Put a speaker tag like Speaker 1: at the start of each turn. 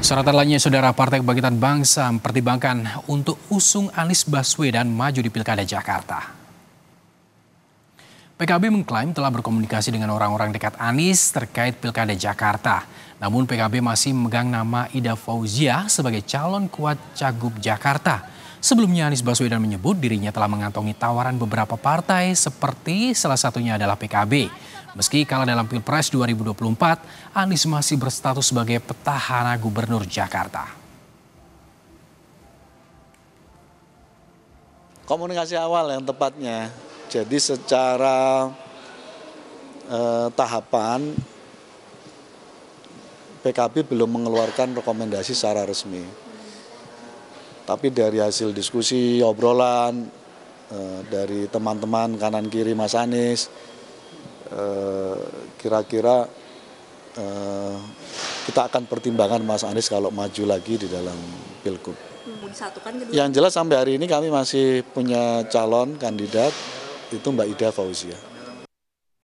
Speaker 1: Sorotan lainnya, Saudara Partai Kebangkitan Bangsa mempertimbangkan untuk usung Anies Baswedan maju di Pilkada Jakarta. PKB mengklaim telah berkomunikasi dengan orang-orang dekat Anies terkait Pilkada Jakarta. Namun PKB masih memegang nama Ida Fauzia sebagai calon kuat Cagup Jakarta. Sebelumnya Anies Baswedan menyebut dirinya telah mengantongi tawaran beberapa partai seperti salah satunya adalah PKB. Meski kalah dalam Pilpres 2024, Anies masih berstatus sebagai petahana gubernur Jakarta.
Speaker 2: Komunikasi awal yang tepatnya. Jadi secara eh, tahapan PKB belum mengeluarkan rekomendasi secara resmi tapi dari hasil diskusi, obrolan, eh, dari teman-teman kanan kiri Mas Anies, eh, kira-kira eh, kita akan pertimbangan Mas Anies kalau maju lagi di dalam pilgub.
Speaker 3: Kan gitu? Yang jelas
Speaker 2: sampai hari ini kami masih punya calon kandidat itu Mbak Ida Fauzia.